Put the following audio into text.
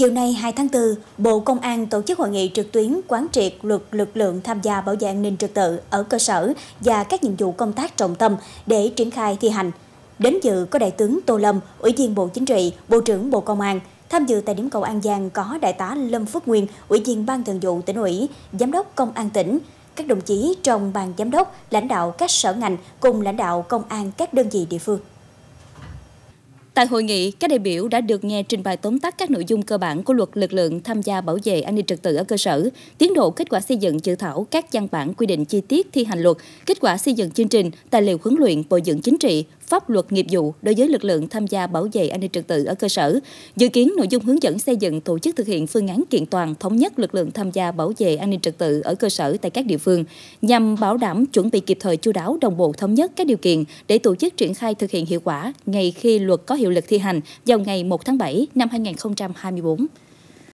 Chiều nay 2 tháng 4, Bộ Công an tổ chức hội nghị trực tuyến quán triệt luật lực lượng tham gia bảo vệ an ninh trật tự ở cơ sở và các nhiệm vụ công tác trọng tâm để triển khai thi hành. Đến dự có Đại tướng Tô Lâm, Ủy viên Bộ Chính trị, Bộ trưởng Bộ Công an. Tham dự tại điểm cầu An Giang có Đại tá Lâm Phước Nguyên, Ủy viên Ban Thường vụ tỉnh ủy, Giám đốc Công an tỉnh, các đồng chí trong Ban Giám đốc, lãnh đạo các sở ngành cùng lãnh đạo Công an các đơn vị địa phương. Tại hội nghị, các đại biểu đã được nghe trình bày tóm tắt các nội dung cơ bản của luật lực lượng tham gia bảo vệ an ninh trật tự ở cơ sở, tiến độ kết quả xây dựng dự thảo các văn bản quy định chi tiết thi hành luật, kết quả xây dựng chương trình, tài liệu huấn luyện bồi dưỡng chính trị, pháp luật nghiệp vụ đối với lực lượng tham gia bảo vệ an ninh trật tự ở cơ sở. Dự kiến nội dung hướng dẫn xây dựng tổ chức thực hiện phương án kiện toàn thống nhất lực lượng tham gia bảo vệ an ninh trật tự ở cơ sở tại các địa phương nhằm bảo đảm chuẩn bị kịp thời chu đáo đồng bộ thống nhất các điều kiện để tổ chức triển khai thực hiện hiệu quả ngay khi luật có hiệu lực thi hành vào ngày 1 tháng 7 năm 2024.